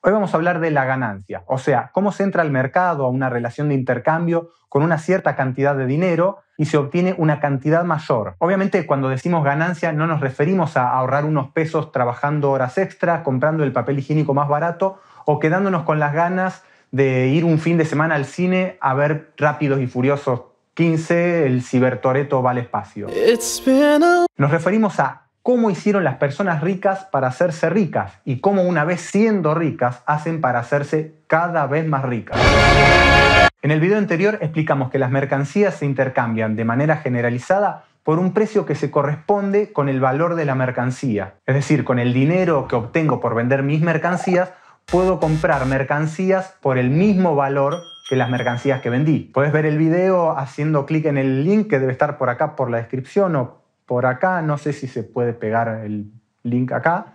Hoy vamos a hablar de la ganancia, o sea, cómo se entra al mercado a una relación de intercambio con una cierta cantidad de dinero y se obtiene una cantidad mayor. Obviamente cuando decimos ganancia no nos referimos a ahorrar unos pesos trabajando horas extra, comprando el papel higiénico más barato o quedándonos con las ganas de ir un fin de semana al cine a ver Rápidos y Furiosos 15, el Cibertoreto vale espacio. Nos referimos a cómo hicieron las personas ricas para hacerse ricas y cómo una vez siendo ricas hacen para hacerse cada vez más ricas. En el video anterior explicamos que las mercancías se intercambian de manera generalizada por un precio que se corresponde con el valor de la mercancía. Es decir, con el dinero que obtengo por vender mis mercancías, puedo comprar mercancías por el mismo valor que las mercancías que vendí. Puedes ver el video haciendo clic en el link que debe estar por acá por la descripción o por acá, no sé si se puede pegar el link acá.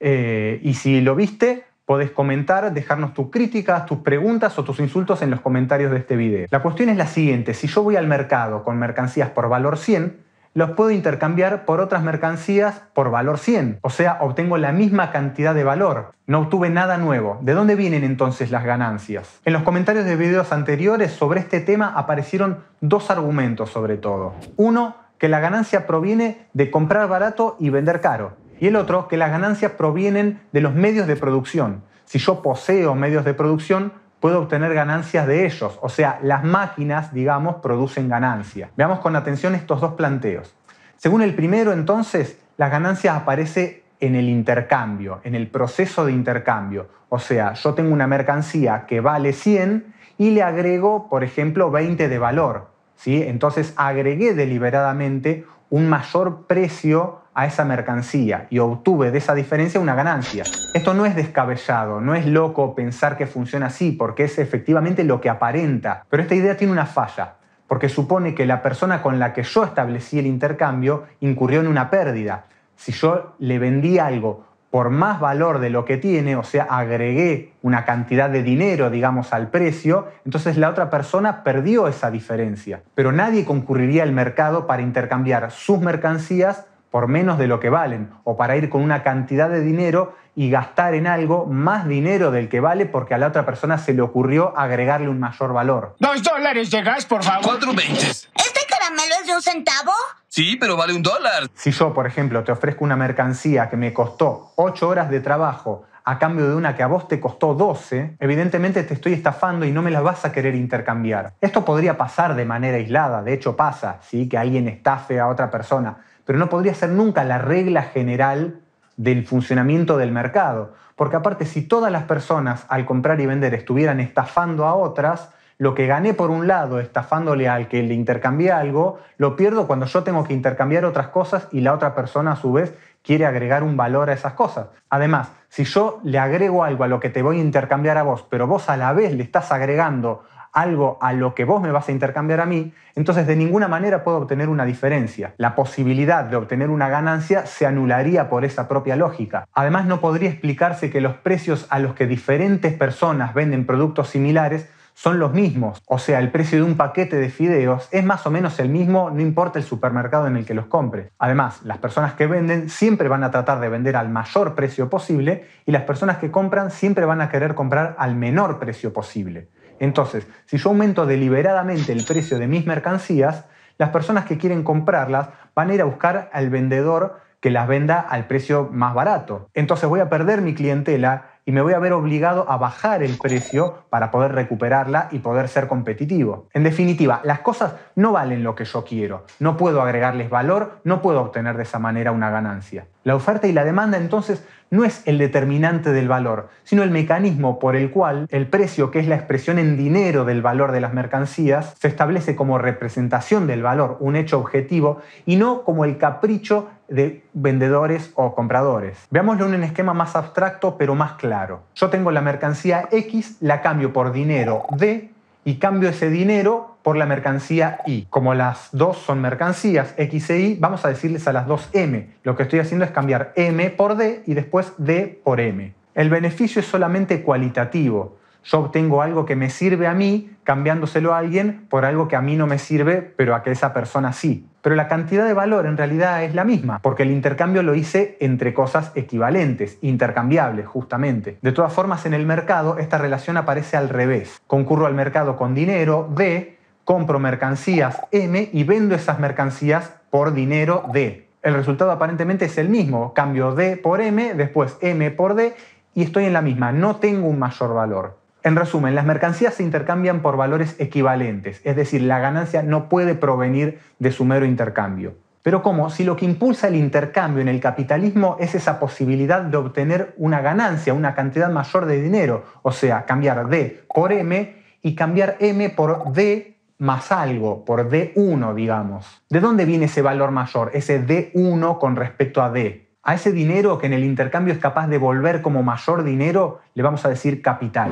Eh, y si lo viste, podés comentar, dejarnos tus críticas, tus preguntas o tus insultos en los comentarios de este video. La cuestión es la siguiente, si yo voy al mercado con mercancías por valor 100, los puedo intercambiar por otras mercancías por valor 100. O sea, obtengo la misma cantidad de valor. No obtuve nada nuevo. ¿De dónde vienen entonces las ganancias? En los comentarios de videos anteriores sobre este tema aparecieron dos argumentos sobre todo. Uno, que la ganancia proviene de comprar barato y vender caro. Y el otro, que las ganancias provienen de los medios de producción. Si yo poseo medios de producción, puedo obtener ganancias de ellos. O sea, las máquinas, digamos, producen ganancia. Veamos con atención estos dos planteos. Según el primero, entonces, las ganancias aparecen en el intercambio, en el proceso de intercambio. O sea, yo tengo una mercancía que vale 100 y le agrego, por ejemplo, 20 de valor. Entonces agregué deliberadamente un mayor precio a esa mercancía y obtuve de esa diferencia una ganancia. Esto no es descabellado, no es loco pensar que funciona así, porque es efectivamente lo que aparenta, pero esta idea tiene una falla, porque supone que la persona con la que yo establecí el intercambio incurrió en una pérdida. Si yo le vendí algo por más valor de lo que tiene, o sea, agregué una cantidad de dinero, digamos, al precio, entonces la otra persona perdió esa diferencia. Pero nadie concurriría al mercado para intercambiar sus mercancías por menos de lo que valen, o para ir con una cantidad de dinero y gastar en algo más dinero del que vale porque a la otra persona se le ocurrió agregarle un mayor valor. Dos dólares llegáis, por favor. Cuatro veintes. ¿Este caramelo es de un centavo? Sí, pero vale un dólar. Si yo, por ejemplo, te ofrezco una mercancía que me costó 8 horas de trabajo a cambio de una que a vos te costó 12, evidentemente te estoy estafando y no me las vas a querer intercambiar. Esto podría pasar de manera aislada, de hecho pasa, ¿sí? que alguien estafe a otra persona, pero no podría ser nunca la regla general del funcionamiento del mercado, porque aparte si todas las personas al comprar y vender estuvieran estafando a otras, lo que gané por un lado estafándole al que le intercambia algo, lo pierdo cuando yo tengo que intercambiar otras cosas y la otra persona a su vez quiere agregar un valor a esas cosas. Además, si yo le agrego algo a lo que te voy a intercambiar a vos, pero vos a la vez le estás agregando algo a lo que vos me vas a intercambiar a mí, entonces de ninguna manera puedo obtener una diferencia. La posibilidad de obtener una ganancia se anularía por esa propia lógica. Además, no podría explicarse que los precios a los que diferentes personas venden productos similares son los mismos. O sea, el precio de un paquete de fideos es más o menos el mismo, no importa el supermercado en el que los compre. Además, las personas que venden siempre van a tratar de vender al mayor precio posible y las personas que compran siempre van a querer comprar al menor precio posible. Entonces, si yo aumento deliberadamente el precio de mis mercancías, las personas que quieren comprarlas van a ir a buscar al vendedor que las venda al precio más barato. Entonces voy a perder mi clientela y me voy a ver obligado a bajar el precio para poder recuperarla y poder ser competitivo. En definitiva, las cosas no valen lo que yo quiero, no puedo agregarles valor, no puedo obtener de esa manera una ganancia. La oferta y la demanda entonces no es el determinante del valor, sino el mecanismo por el cual el precio, que es la expresión en dinero del valor de las mercancías, se establece como representación del valor, un hecho objetivo, y no como el capricho de vendedores o compradores. Veámoslo en un esquema más abstracto pero más claro. Yo tengo la mercancía X, la cambio por dinero D y cambio ese dinero por la mercancía Y. Como las dos son mercancías X e Y, vamos a decirles a las dos M. Lo que estoy haciendo es cambiar M por D y después D por M. El beneficio es solamente cualitativo. Yo obtengo algo que me sirve a mí cambiándoselo a alguien por algo que a mí no me sirve, pero a que esa persona sí. Pero la cantidad de valor en realidad es la misma, porque el intercambio lo hice entre cosas equivalentes, intercambiables justamente. De todas formas, en el mercado esta relación aparece al revés. Concurro al mercado con dinero D, compro mercancías M y vendo esas mercancías por dinero D. El resultado aparentemente es el mismo, cambio D por M, después M por D y estoy en la misma, no tengo un mayor valor. En resumen, las mercancías se intercambian por valores equivalentes, es decir, la ganancia no puede provenir de su mero intercambio. Pero ¿cómo? Si lo que impulsa el intercambio en el capitalismo es esa posibilidad de obtener una ganancia, una cantidad mayor de dinero, o sea, cambiar D por M y cambiar M por D más algo, por D1, digamos. ¿De dónde viene ese valor mayor, ese D1 con respecto a D? A ese dinero que en el intercambio es capaz de volver como mayor dinero, le vamos a decir capital.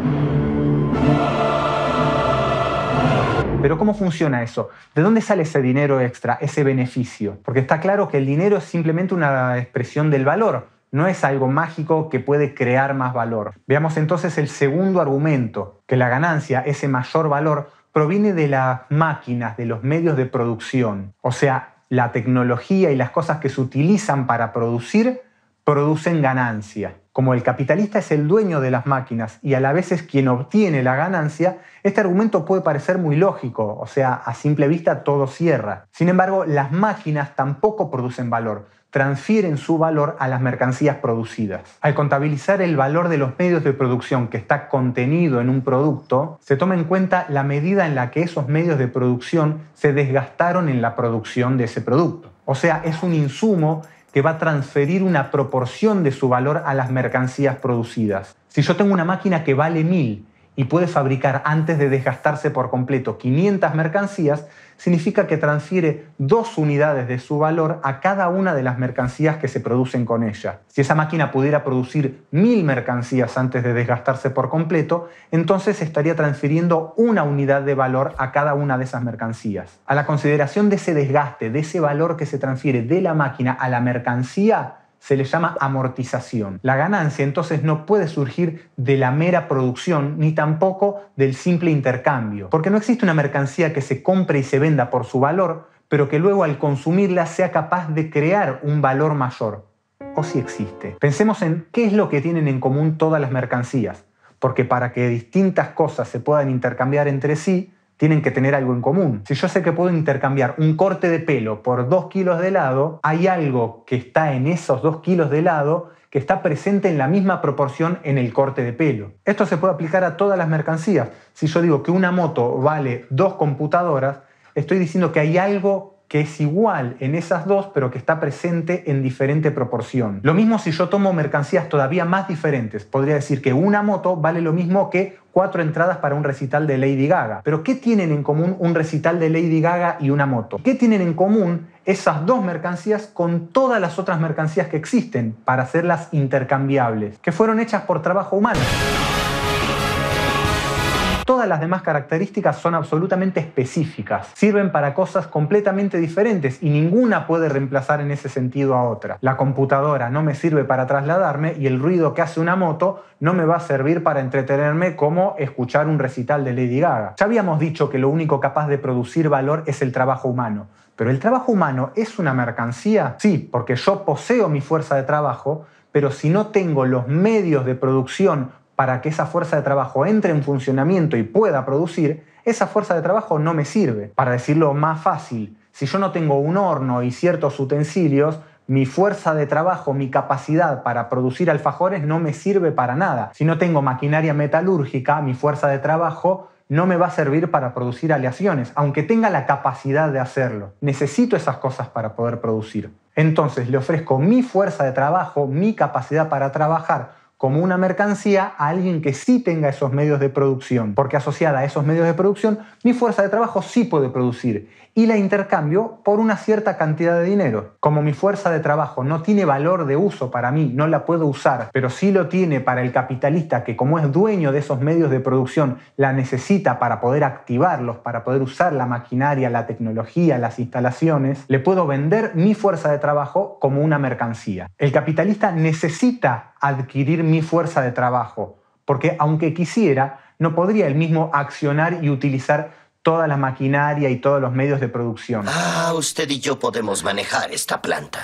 Pero ¿cómo funciona eso? ¿De dónde sale ese dinero extra, ese beneficio? Porque está claro que el dinero es simplemente una expresión del valor, no es algo mágico que puede crear más valor. Veamos entonces el segundo argumento, que la ganancia, ese mayor valor, proviene de las máquinas, de los medios de producción. O sea, la tecnología y las cosas que se utilizan para producir producen ganancia como el capitalista es el dueño de las máquinas y a la vez es quien obtiene la ganancia, este argumento puede parecer muy lógico, o sea, a simple vista todo cierra. Sin embargo, las máquinas tampoco producen valor, transfieren su valor a las mercancías producidas. Al contabilizar el valor de los medios de producción que está contenido en un producto, se toma en cuenta la medida en la que esos medios de producción se desgastaron en la producción de ese producto. O sea, es un insumo que va a transferir una proporción de su valor a las mercancías producidas. Si yo tengo una máquina que vale mil y puede fabricar antes de desgastarse por completo 500 mercancías, significa que transfiere dos unidades de su valor a cada una de las mercancías que se producen con ella. Si esa máquina pudiera producir mil mercancías antes de desgastarse por completo, entonces estaría transfiriendo una unidad de valor a cada una de esas mercancías. A la consideración de ese desgaste, de ese valor que se transfiere de la máquina a la mercancía, se le llama amortización. La ganancia entonces no puede surgir de la mera producción ni tampoco del simple intercambio, porque no existe una mercancía que se compre y se venda por su valor, pero que luego al consumirla sea capaz de crear un valor mayor. O si existe. Pensemos en qué es lo que tienen en común todas las mercancías, porque para que distintas cosas se puedan intercambiar entre sí, tienen que tener algo en común. Si yo sé que puedo intercambiar un corte de pelo por dos kilos de helado, hay algo que está en esos dos kilos de helado que está presente en la misma proporción en el corte de pelo. Esto se puede aplicar a todas las mercancías. Si yo digo que una moto vale dos computadoras, estoy diciendo que hay algo que es igual en esas dos, pero que está presente en diferente proporción. Lo mismo si yo tomo mercancías todavía más diferentes. Podría decir que una moto vale lo mismo que cuatro entradas para un recital de Lady Gaga. Pero ¿qué tienen en común un recital de Lady Gaga y una moto? ¿Qué tienen en común esas dos mercancías con todas las otras mercancías que existen para hacerlas intercambiables, que fueron hechas por trabajo humano? Todas las demás características son absolutamente específicas, sirven para cosas completamente diferentes y ninguna puede reemplazar en ese sentido a otra. La computadora no me sirve para trasladarme y el ruido que hace una moto no me va a servir para entretenerme como escuchar un recital de Lady Gaga. Ya habíamos dicho que lo único capaz de producir valor es el trabajo humano, pero el trabajo humano es una mercancía, sí, porque yo poseo mi fuerza de trabajo, pero si no tengo los medios de producción para que esa fuerza de trabajo entre en funcionamiento y pueda producir, esa fuerza de trabajo no me sirve. Para decirlo más fácil, si yo no tengo un horno y ciertos utensilios, mi fuerza de trabajo, mi capacidad para producir alfajores no me sirve para nada. Si no tengo maquinaria metalúrgica, mi fuerza de trabajo no me va a servir para producir aleaciones, aunque tenga la capacidad de hacerlo. Necesito esas cosas para poder producir. Entonces le ofrezco mi fuerza de trabajo, mi capacidad para trabajar como una mercancía a alguien que sí tenga esos medios de producción, porque asociada a esos medios de producción, mi fuerza de trabajo sí puede producir y la intercambio por una cierta cantidad de dinero. Como mi fuerza de trabajo no tiene valor de uso para mí, no la puedo usar, pero sí lo tiene para el capitalista que como es dueño de esos medios de producción, la necesita para poder activarlos, para poder usar la maquinaria, la tecnología, las instalaciones, le puedo vender mi fuerza de trabajo como una mercancía. El capitalista necesita adquirir mi fuerza de trabajo, porque aunque quisiera, no podría el mismo accionar y utilizar toda la maquinaria y todos los medios de producción. Ah, usted y yo podemos manejar esta planta.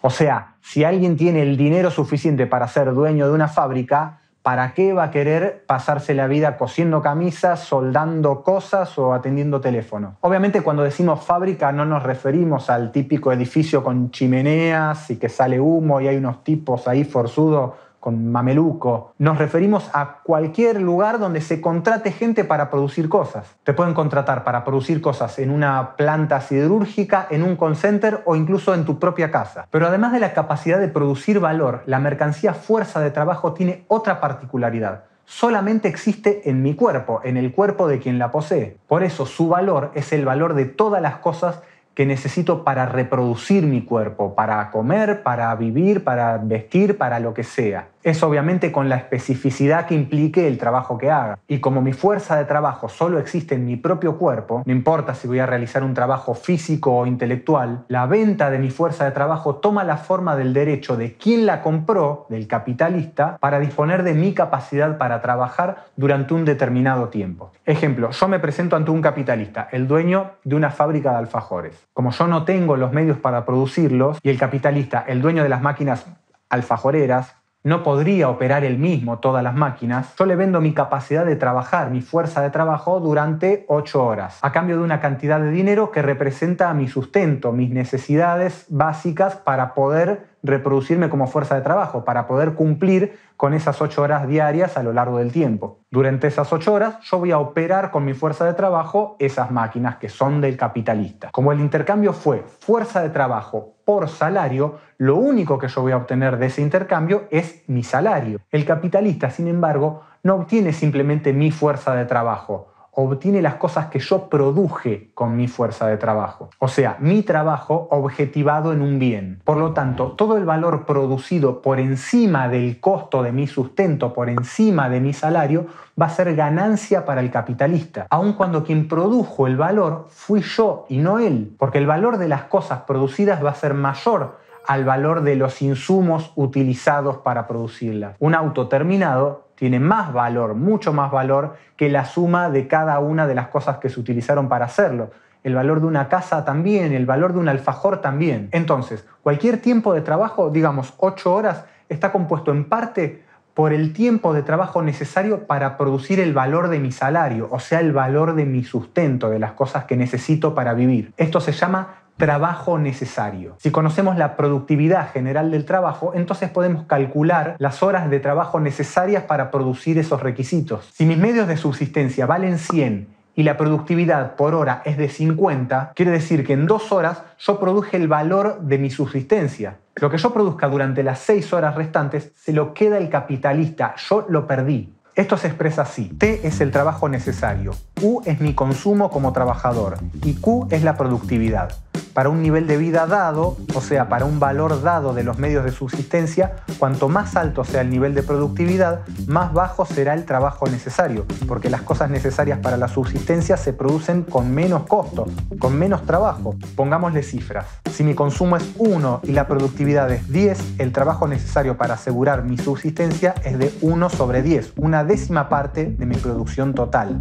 O sea, si alguien tiene el dinero suficiente para ser dueño de una fábrica, ¿para qué va a querer pasarse la vida cosiendo camisas, soldando cosas o atendiendo teléfono? Obviamente cuando decimos fábrica no nos referimos al típico edificio con chimeneas y que sale humo y hay unos tipos ahí forzudos con mameluco. Nos referimos a cualquier lugar donde se contrate gente para producir cosas. Te pueden contratar para producir cosas en una planta siderúrgica, en un call center o incluso en tu propia casa. Pero además de la capacidad de producir valor, la mercancía fuerza de trabajo tiene otra particularidad solamente existe en mi cuerpo, en el cuerpo de quien la posee. Por eso su valor es el valor de todas las cosas que necesito para reproducir mi cuerpo, para comer, para vivir, para vestir, para lo que sea. Es obviamente con la especificidad que implique el trabajo que haga. Y como mi fuerza de trabajo solo existe en mi propio cuerpo, no importa si voy a realizar un trabajo físico o intelectual, la venta de mi fuerza de trabajo toma la forma del derecho de quien la compró, del capitalista, para disponer de mi capacidad para trabajar durante un determinado tiempo. Ejemplo, yo me presento ante un capitalista, el dueño de una fábrica de alfajores. Como yo no tengo los medios para producirlos y el capitalista, el dueño de las máquinas alfajoreras, no podría operar él mismo todas las máquinas, yo le vendo mi capacidad de trabajar, mi fuerza de trabajo durante ocho horas, a cambio de una cantidad de dinero que representa mi sustento, mis necesidades básicas para poder reproducirme como fuerza de trabajo para poder cumplir con esas ocho horas diarias a lo largo del tiempo. Durante esas ocho horas yo voy a operar con mi fuerza de trabajo esas máquinas que son del capitalista. Como el intercambio fue fuerza de trabajo por salario, lo único que yo voy a obtener de ese intercambio es mi salario. El capitalista, sin embargo, no obtiene simplemente mi fuerza de trabajo obtiene las cosas que yo produje con mi fuerza de trabajo. O sea, mi trabajo objetivado en un bien. Por lo tanto, todo el valor producido por encima del costo de mi sustento, por encima de mi salario, va a ser ganancia para el capitalista. Aun cuando quien produjo el valor fui yo y no él. Porque el valor de las cosas producidas va a ser mayor al valor de los insumos utilizados para producirlas. Un auto terminado tiene más valor, mucho más valor que la suma de cada una de las cosas que se utilizaron para hacerlo. El valor de una casa también, el valor de un alfajor también. Entonces, cualquier tiempo de trabajo, digamos 8 horas, está compuesto en parte por el tiempo de trabajo necesario para producir el valor de mi salario, o sea, el valor de mi sustento, de las cosas que necesito para vivir. Esto se llama trabajo necesario. Si conocemos la productividad general del trabajo, entonces podemos calcular las horas de trabajo necesarias para producir esos requisitos. Si mis medios de subsistencia valen 100 y la productividad por hora es de 50, quiere decir que en dos horas yo produje el valor de mi subsistencia. Lo que yo produzca durante las seis horas restantes se lo queda el capitalista, yo lo perdí. Esto se expresa así. T es el trabajo necesario, U es mi consumo como trabajador y Q es la productividad para un nivel de vida dado, o sea, para un valor dado de los medios de subsistencia, cuanto más alto sea el nivel de productividad, más bajo será el trabajo necesario, porque las cosas necesarias para la subsistencia se producen con menos costo, con menos trabajo. Pongámosle cifras. Si mi consumo es 1 y la productividad es 10, el trabajo necesario para asegurar mi subsistencia es de 1 sobre 10, una décima parte de mi producción total.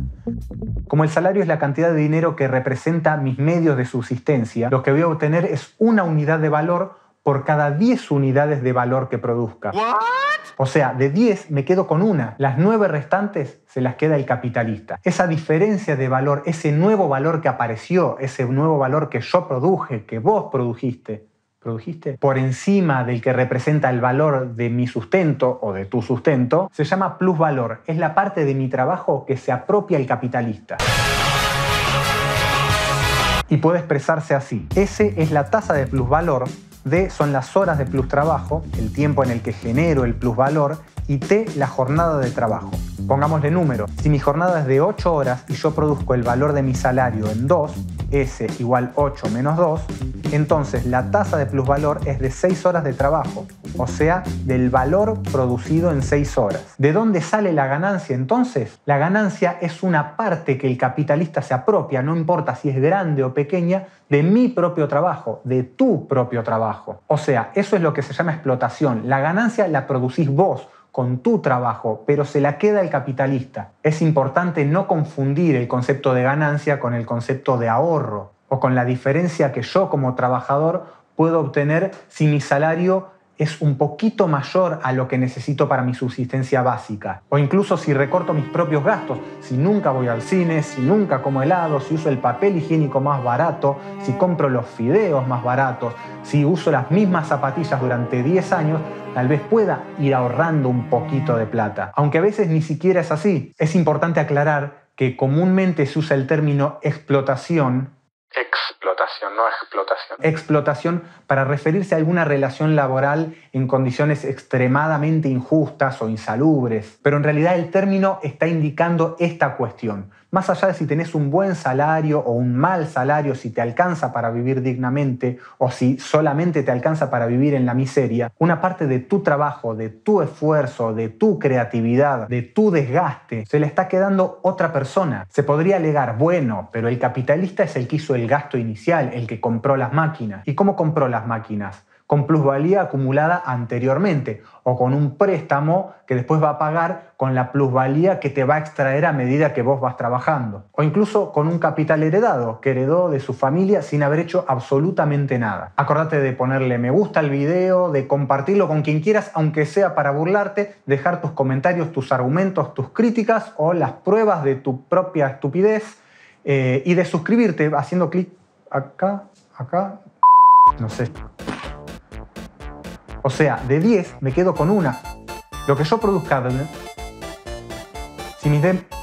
Como el salario es la cantidad de dinero que representa mis medios de subsistencia, lo que voy a obtener es una unidad de valor por cada 10 unidades de valor que produzca. O sea, de 10 me quedo con una, las 9 restantes se las queda el capitalista. Esa diferencia de valor, ese nuevo valor que apareció, ese nuevo valor que yo produje, que vos produjiste, produjiste por encima del que representa el valor de mi sustento o de tu sustento, se llama plusvalor. Es la parte de mi trabajo que se apropia el capitalista y puede expresarse así. S es la tasa de plusvalor, D son las horas de plustrabajo, el tiempo en el que genero el plusvalor, y T la jornada de trabajo. Pongámosle número. Si mi jornada es de 8 horas y yo produzco el valor de mi salario en 2, S igual 8 menos 2, entonces la tasa de plusvalor es de 6 horas de trabajo, o sea, del valor producido en 6 horas. ¿De dónde sale la ganancia entonces? La ganancia es una parte que el capitalista se apropia, no importa si es grande o pequeña, de mi propio trabajo, de tu propio trabajo. O sea, eso es lo que se llama explotación. La ganancia la producís vos, con tu trabajo, pero se la queda el capitalista. Es importante no confundir el concepto de ganancia con el concepto de ahorro o con la diferencia que yo como trabajador puedo obtener si mi salario es un poquito mayor a lo que necesito para mi subsistencia básica. O incluso si recorto mis propios gastos, si nunca voy al cine, si nunca como helado, si uso el papel higiénico más barato, si compro los fideos más baratos, si uso las mismas zapatillas durante 10 años, tal vez pueda ir ahorrando un poquito de plata. Aunque a veces ni siquiera es así. Es importante aclarar que comúnmente se usa el término explotación. Explotación, no explotación. Explotación para referirse a alguna relación laboral en condiciones extremadamente injustas o insalubres. Pero en realidad el término está indicando esta cuestión más allá de si tenés un buen salario o un mal salario, si te alcanza para vivir dignamente o si solamente te alcanza para vivir en la miseria, una parte de tu trabajo, de tu esfuerzo, de tu creatividad, de tu desgaste, se le está quedando otra persona. Se podría alegar, bueno, pero el capitalista es el que hizo el gasto inicial, el que compró las máquinas. ¿Y cómo compró las máquinas? con plusvalía acumulada anteriormente o con un préstamo que después va a pagar con la plusvalía que te va a extraer a medida que vos vas trabajando o incluso con un capital heredado que heredó de su familia sin haber hecho absolutamente nada. Acordate de ponerle me gusta al video, de compartirlo con quien quieras aunque sea para burlarte, dejar tus comentarios, tus argumentos, tus críticas o las pruebas de tu propia estupidez eh, y de suscribirte haciendo clic acá, acá, no sé. O sea, de 10 me quedo con una. Lo que yo produzca, si mis, de,